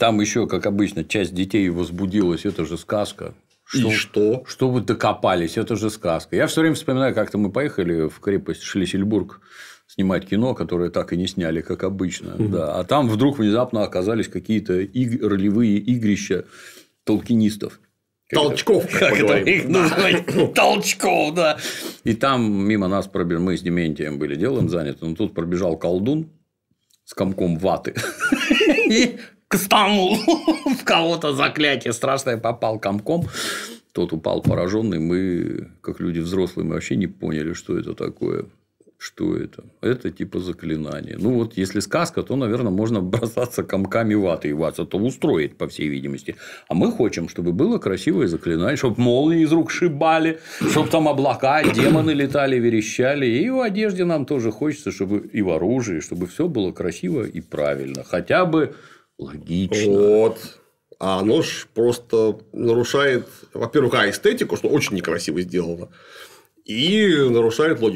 Там еще, как обычно, часть детей возбудилась, это же сказка. Что, и что? Что вы докопались, это же сказка. Я все время вспоминаю, как-то мы поехали в крепость Шлиссельбург снимать кино, которое так и не сняли, как обычно. Угу. Да. А там вдруг внезапно оказались какие-то иг... ролевые игрища толкинистов. Как толчков, это, как, это их называют? Толчков, да. И там мимо нас пробежал, мы с Дементием были делом заняты, но тут пробежал колдун с комком ваты. И Костанул в кого-то заклятие страшное, попал комком. Тот упал пораженный. Мы, как люди взрослые, мы вообще не поняли, что это такое. Что это? Это типа заклинание. Ну, вот если сказка, то, наверное, можно бросаться комками ваты, и вас это устроит, по всей видимости. А мы хотим, чтобы было красивое заклинание, чтобы молнии из рук шибали, чтобы там облака, демоны летали, верещали. И в одежде нам тоже хочется, чтобы и в оружии, чтобы все было красиво и правильно. Хотя бы Логично. Вот. А оно ж просто нарушает, во-первых, а, эстетику, что очень некрасиво сделано, и нарушает логику.